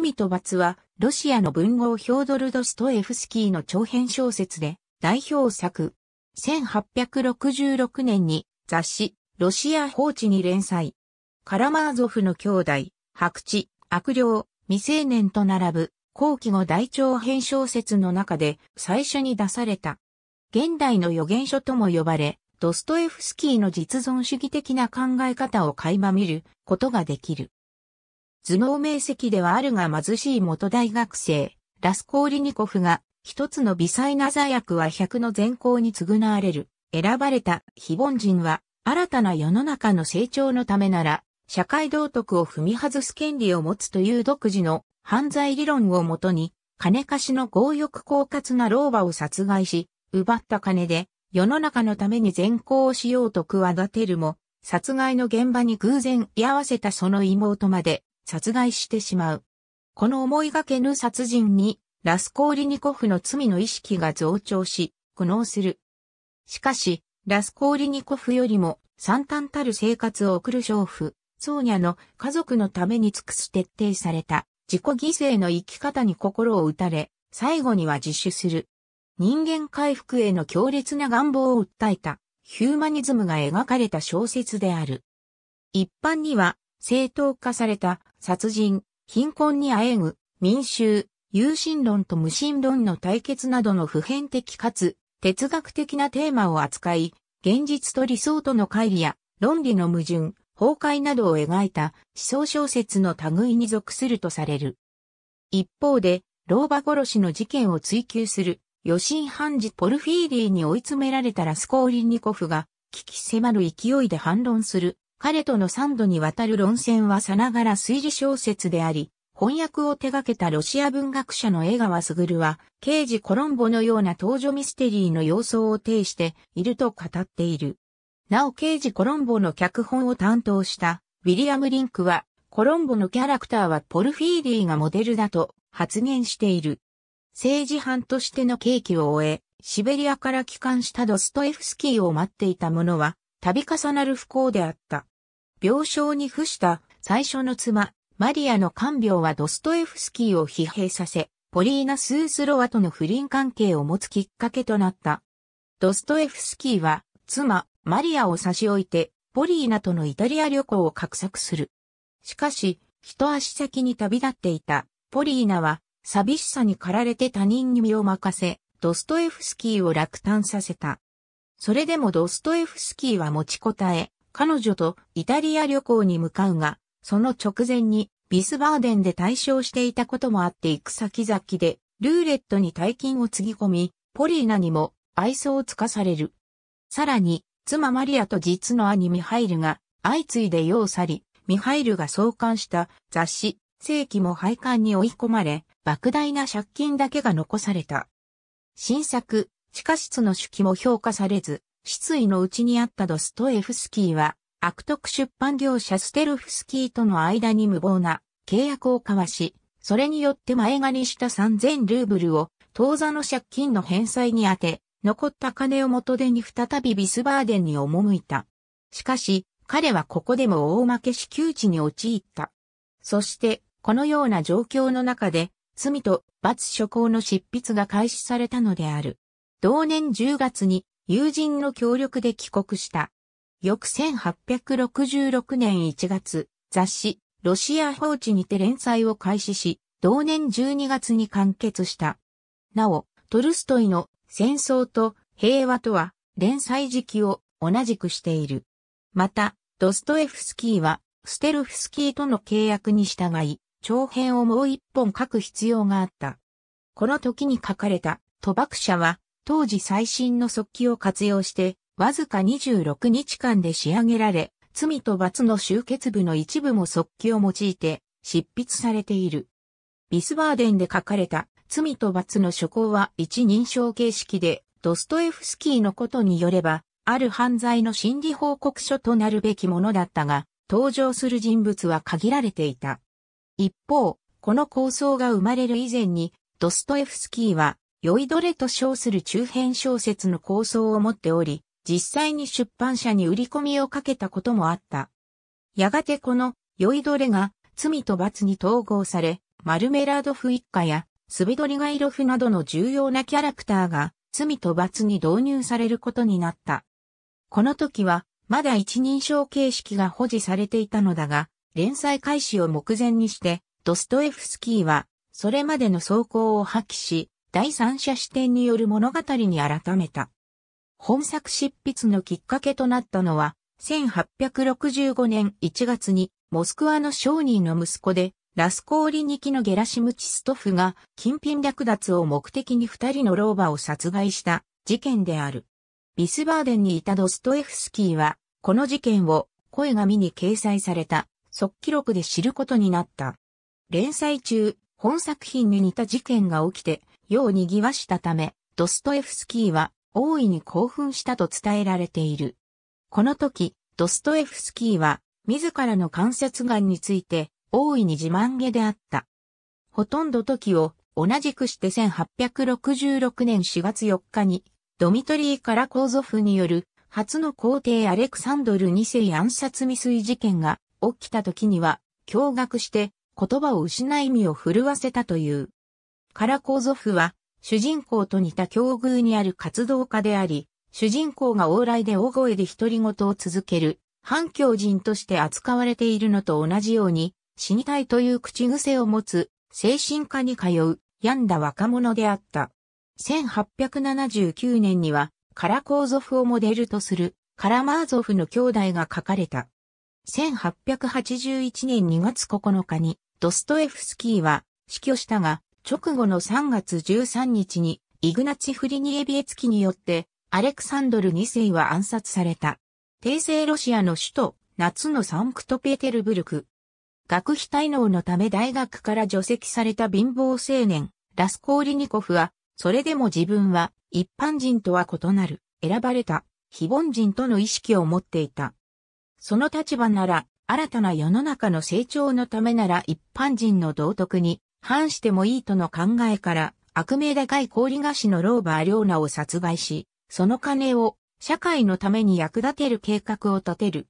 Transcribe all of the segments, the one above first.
罪と罰は、ロシアの文豪ヒョードル・ドストエフスキーの長編小説で、代表作。1866年に、雑誌、ロシア放置に連載。カラマーゾフの兄弟、白痴、悪霊、未成年と並ぶ、後期後大長編小説の中で最初に出された。現代の予言書とも呼ばれ、ドストエフスキーの実存主義的な考え方を垣間見ることができる。頭脳名跡ではあるが貧しい元大学生、ラスコーリニコフが、一つの微細な座薬は百の善行に償われる。選ばれた非凡人は、新たな世の中の成長のためなら、社会道徳を踏み外す権利を持つという独自の犯罪理論をもとに、金貸しの強欲狡猾な老婆を殺害し、奪った金で世の中のために善行をしようと企てるも、殺害の現場に偶然居合わせたその妹まで殺害してしまう。この思いがけぬ殺人に、ラスコーリニコフの罪の意識が増長し、苦悩する。しかし、ラスコーリニコフよりも惨憺たる生活を送る娼婦、ソーニャの家族のために尽くす徹底された自己犠牲の生き方に心を打たれ、最後には自首する。人間回復への強烈な願望を訴えたヒューマニズムが描かれた小説である。一般には正当化された殺人、貧困にあえぐ、民衆、有心論と無心論の対決などの普遍的かつ哲学的なテーマを扱い、現実と理想との乖離や論理の矛盾、崩壊などを描いた思想小説の類に属するとされる。一方で、老婆殺しの事件を追求する、余震判事ポルフィーリーに追い詰められたラスコーリニコフが、危機迫る勢いで反論する彼との3度にわたる論戦はさながら推理小説であり、翻訳を手掛けたロシア文学者の江川卓は、刑事コロンボのような登場ミステリーの様相を呈していると語っている。なお刑事コロンボの脚本を担当したウィリアム・リンクは、コロンボのキャラクターはポルフィーリーがモデルだと発言している。政治犯としての刑期を終え、シベリアから帰還したドストエフスキーを待っていた者は、度重なる不幸であった。病床に付した最初の妻、マリアの看病はドストエフスキーを疲弊させ、ポリーナ・スースロワとの不倫関係を持つきっかけとなった。ドストエフスキーは、妻、マリアを差し置いて、ポリーナとのイタリア旅行を画策する。しかし、一足先に旅立っていた、ポリーナは、寂しさに駆られて他人に身を任せ、ドストエフスキーを落胆させた。それでもドストエフスキーは持ちこたえ、彼女とイタリア旅行に向かうが、その直前にビスバーデンで対象していたこともあって行く先々で、ルーレットに大金をつぎ込み、ポリーナにも愛想をつかされる。さらに、妻マリアと実の兄ミハイルが相次いで世を去り、ミハイルが創刊した雑誌、世紀も廃刊に追い込まれ、莫大な借金だけが残された。新作、地下室の手記も評価されず、失意のうちにあったドストエフスキーは、悪徳出版業者ステルフスキーとの間に無謀な契約を交わし、それによって前借りした3000ルーブルを当座の借金の返済に充て、残った金を元手に再びビスバーデンに赴いた。しかし、彼はここでも大負けし窮地に陥った。そして、このような状況の中で、罪と罰諸行の執筆が開始されたのである。同年10月に友人の協力で帰国した。翌1866年1月、雑誌、ロシア放置にて連載を開始し、同年12月に完結した。なお、トルストイの戦争と平和とは連載時期を同じくしている。また、ドストエフスキーはステルフスキーとの契約に従い、長編をもう一本書く必要があった。この時に書かれた賭博者は当時最新の速記を活用して、わずか26日間で仕上げられ、罪と罰の集結部の一部も速記を用いて執筆されている。ビスバーデンで書かれた罪と罰の書稿は一人称形式で、ドストエフスキーのことによれば、ある犯罪の心理報告書となるべきものだったが、登場する人物は限られていた。一方、この構想が生まれる以前に、ドストエフスキーは酔いどれと称する中編小説の構想を持っており、実際に出版社に売り込みをかけたこともあった。やがてこの酔いどれが罪と罰に統合され、マルメラードフ一家やスビドリガイロフなどの重要なキャラクターが罪と罰に導入されることになった。この時はまだ一人称形式が保持されていたのだが、連載開始を目前にして、ドストエフスキーはそれまでの走行を破棄し、第三者視点による物語に改めた。本作執筆のきっかけとなったのは、1865年1月に、モスクワの商人の息子で、ラスコーリニキのゲラシムチストフが、金品略奪を目的に二人の老婆を殺害した事件である。ビスバーデンにいたドストエフスキーは、この事件を声紙に掲載された速記録で知ることになった。連載中、本作品に似た事件が起きて、世を賑わしたため、ドストエフスキーは大いに興奮したと伝えられている。この時、ドストエフスキーは自らの関節眼について大いに自慢げであった。ほとんど時を同じくして1866年4月4日にドミトリー・カラコーゾフによる初の皇帝アレクサンドル2世暗殺未遂事件が起きた時には驚愕して言葉を失い身を震わせたという。カラコーゾフは、主人公と似た境遇にある活動家であり、主人公が往来で大声で独り言を続ける、反響人として扱われているのと同じように、死にたいという口癖を持つ、精神科に通う、病んだ若者であった。1879年には、カラコーゾフをモデルとする、カラマーゾフの兄弟が書かれた。1881年2月9日に、ドストエフスキーは死去したが、直後の3月13日に、イグナチ・フリニエビエツキによって、アレクサンドル2世は暗殺された。帝政ロシアの首都、夏のサンクトペテルブルク。学費滞納のため大学から除籍された貧乏青年、ラスコーリニコフは、それでも自分は一般人とは異なる、選ばれた、非凡人との意識を持っていた。その立場なら、新たな世の中の成長のためなら一般人の道徳に反してもいいとの考えから、悪名高い氷菓子の老婆アリョーナを殺害し、その金を社会のために役立てる計画を立てる。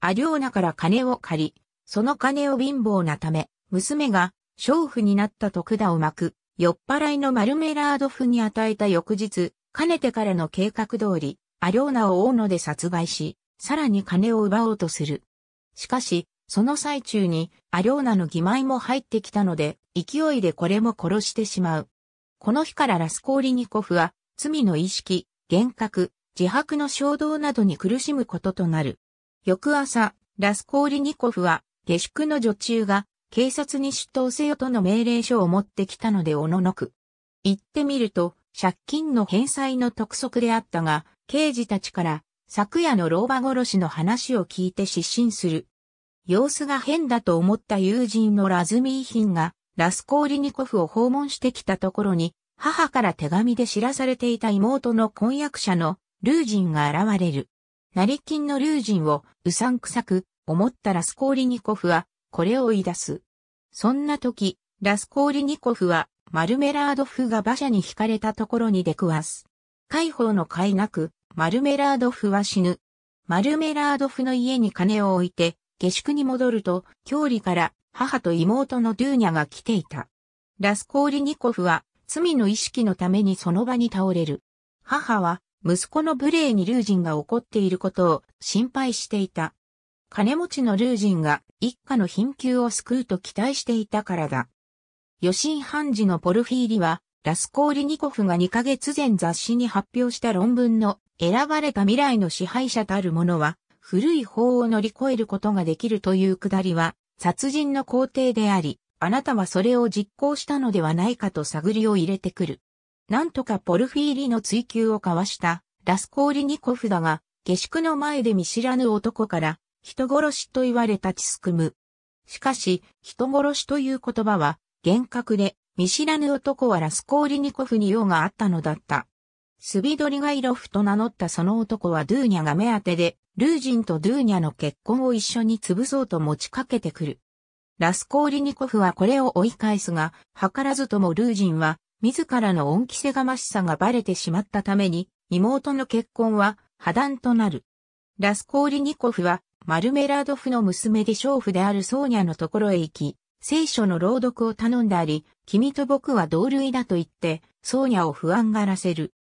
アリョーナから金を借り、その金を貧乏なため、娘が娼婦になった徳田を巻く、酔っ払いのマルメラード夫に与えた翌日、かねてからの計画通り、アリョーナを大野で殺害し、さらに金を奪おうとする。しかし、その最中に、アリョーナの義妹も入ってきたので、勢いでこれも殺してしまう。この日からラスコーリニコフは、罪の意識、幻覚、自白の衝動などに苦しむこととなる。翌朝、ラスコーリニコフは、下宿の女中が、警察に出頭せよとの命令書を持ってきたのでおののく。行ってみると、借金の返済の督促であったが、刑事たちから、昨夜の老婆殺しの話を聞いて失神する。様子が変だと思った友人のラズミーヒンが、ラスコーリニコフを訪問してきたところに、母から手紙で知らされていた妹の婚約者のルージンが現れる。成金のルージンをうさんくさく思ったラスコーリニコフはこれを言い出す。そんな時、ラスコーリニコフはマルメラードフが馬車に惹かれたところに出くわす。解放の甲斐なく、マルメラードフは死ぬ。マルメラードフの家に金を置いて、下宿に戻ると、郷里から母と妹のドゥーニャが来ていた。ラスコーリニコフは罪の意識のためにその場に倒れる。母は息子の無礼にルージンが怒っていることを心配していた。金持ちのルージンが一家の貧窮を救うと期待していたからだ。余震判事のポルフィーリは、ラスコーリニコフが2ヶ月前雑誌に発表した論文の選ばれた未来の支配者たる者は、古い法を乗り越えることができるというくだりは、殺人の皇帝であり、あなたはそれを実行したのではないかと探りを入れてくる。なんとかポルフィーリの追求を交わしたラスコーリニコフだが、下宿の前で見知らぬ男から人殺しと言われたチスクム。しかし、人殺しという言葉は厳格で、見知らぬ男はラスコーリニコフに用があったのだった。スビドリガイロフと名乗ったその男はドゥーニャが目当てで、ルージンとドゥーニャの結婚を一緒に潰そうと持ちかけてくる。ラスコーリニコフはこれを追い返すが、図らずともルージンは、自らの恩着せがましさがバレてしまったために、妹の結婚は破談となる。ラスコーリニコフは、マルメラードフの娘で娼婦であるソーニャのところへ行き、聖書の朗読を頼んだり、君と僕は同類だと言って、ソーニャを不安がらせる。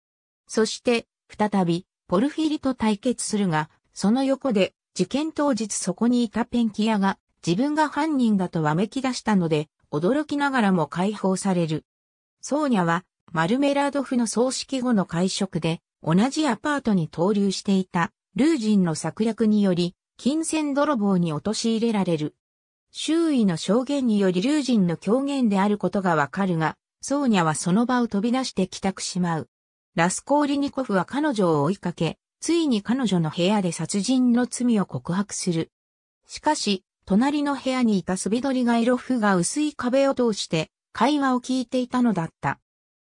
そして、再び、ポルフィリと対決するが、その横で、事件当日そこにいたペンキ屋が、自分が犯人だとわめき出したので、驚きながらも解放される。ソーニャは、マルメラードフの葬式後の会食で、同じアパートに投留していた、ルージンの策略により、金銭泥棒に陥れられる。周囲の証言によりルージンの狂言であることがわかるが、ソーニャはその場を飛び出して帰宅しまう。ラスコーリニコフは彼女を追いかけ、ついに彼女の部屋で殺人の罪を告白する。しかし、隣の部屋にいたスビドリガイロフが薄い壁を通して会話を聞いていたのだった。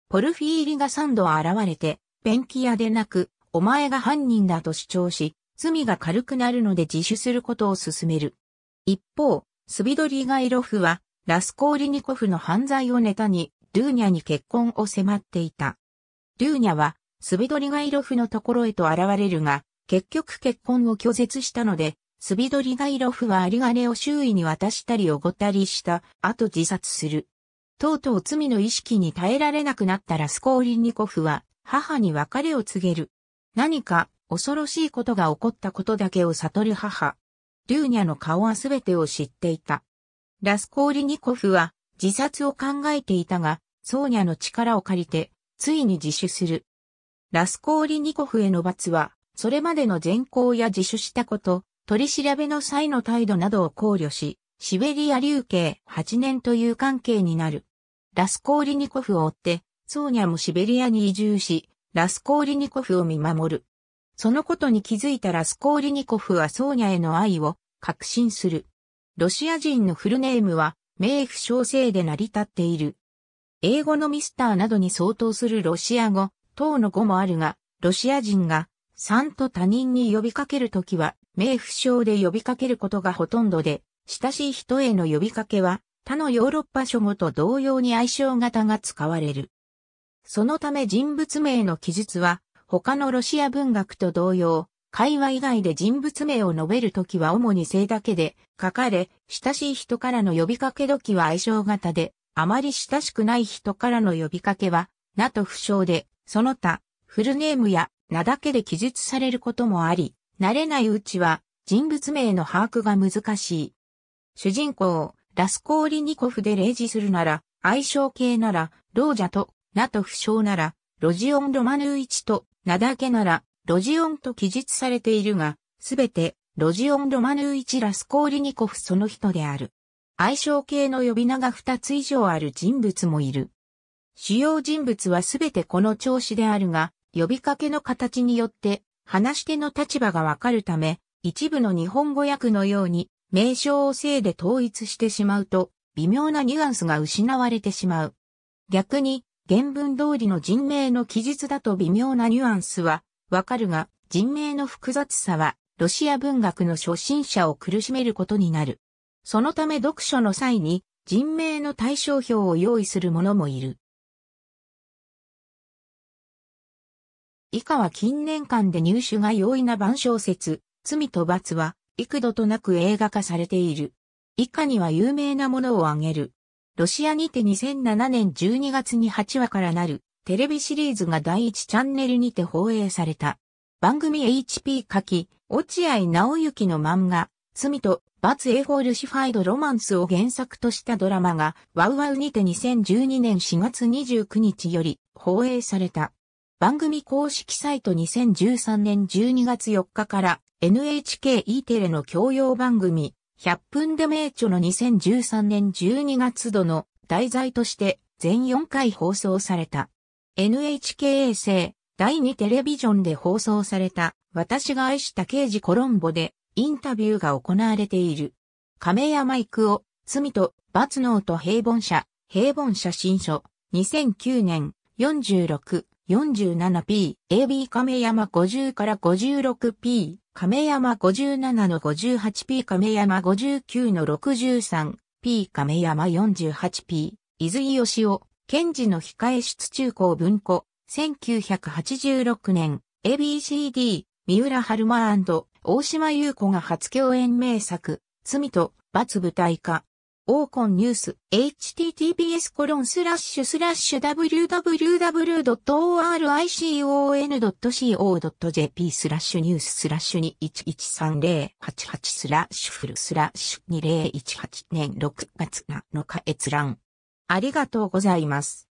ポルフィーリが3度現れて、便器屋でなく、お前が犯人だと主張し、罪が軽くなるので自首することを勧める。一方、スビドリガイロフは、ラスコーリニコフの犯罪をネタに、ルーニャに結婚を迫っていた。ルーニャは、スビドリガイロフのところへと現れるが、結局結婚を拒絶したので、スビドリガイロフは有り金を周囲に渡したりおごったりした後自殺する。とうとう罪の意識に耐えられなくなったラスコーリンニコフは母に別れを告げる。何か恐ろしいことが起こったことだけを悟る母。ューニャの顔は全てを知っていた。ラスコーリニコフは自殺を考えていたが、ソーニャの力を借りて、ついに自首する。ラスコーリニコフへの罰は、それまでの善行や自首したこと、取り調べの際の態度などを考慮し、シベリア流刑8年という関係になる。ラスコーリニコフを追って、ソーニャもシベリアに移住し、ラスコーリニコフを見守る。そのことに気づいたラスコーリニコフはソーニャへの愛を確信する。ロシア人のフルネームは、名不詳生で成り立っている。英語のミスターなどに相当するロシア語、等の語もあるが、ロシア人が、さんと他人に呼びかけるときは、名不詳で呼びかけることがほとんどで、親しい人への呼びかけは、他のヨーロッパ諸語と同様に愛称型が使われる。そのため人物名の記述は、他のロシア文学と同様、会話以外で人物名を述べるときは主に性だけで書かれ、親しい人からの呼びかけ時は愛称型で、あまり親しくない人からの呼びかけは、なと不詳で、その他、フルネームや名だけで記述されることもあり、慣れないうちは人物名の把握が難しい。主人公、ラスコーリニコフで例示するなら、愛称系なら、ロージャと、ナトフ称なら、ロジオン・ロマヌーイチと、名だけなら、ロジオンと記述されているが、すべて、ロジオン・ロマヌーイチ・ラスコーリニコフその人である。愛称系の呼び名が2つ以上ある人物もいる。主要人物はすべてこの調子であるが、呼びかけの形によって話し手の立場がわかるため、一部の日本語訳のように名称を性で統一してしまうと、微妙なニュアンスが失われてしまう。逆に、原文通りの人名の記述だと微妙なニュアンスはわかるが、人名の複雑さは、ロシア文学の初心者を苦しめることになる。そのため読書の際に、人名の対象表を用意する者もいる。以下は近年間で入手が容易な版小説、罪と罰は、幾度となく映画化されている。以下には有名なものを挙げる。ロシアにて2007年12月に8話からなる、テレビシリーズが第1チャンネルにて放映された。番組 HP 書き、落合直之の漫画、罪と罰エフォルシファイドロマンスを原作としたドラマが、ワウワウにて2012年4月29日より放映された。番組公式サイト2013年12月4日から NHKE テレの教養番組100分で名著の2013年12月度の題材として全4回放送された。NHK 衛星第2テレビジョンで放送された私が愛した刑事コロンボでインタビューが行われている。亀山育夫、罪と罰の音平凡者、平凡写新書、2009年46。47P、AB 亀山50から 56P、亀山57の 58P、亀山59の 63P、亀山 48P、伊豆井義雄、賢治の控え室中高文庫、1986年、ABCD、三浦春馬大島優子が初共演名作、罪と罰舞台化、オーコンニュース、https コロンスラッシュスラッシュ www.oricon.co.jp スラッシュニューススラッシュ211308スラッシュフルスラッシュ2018年6月7日閲覧。ありがとうございます。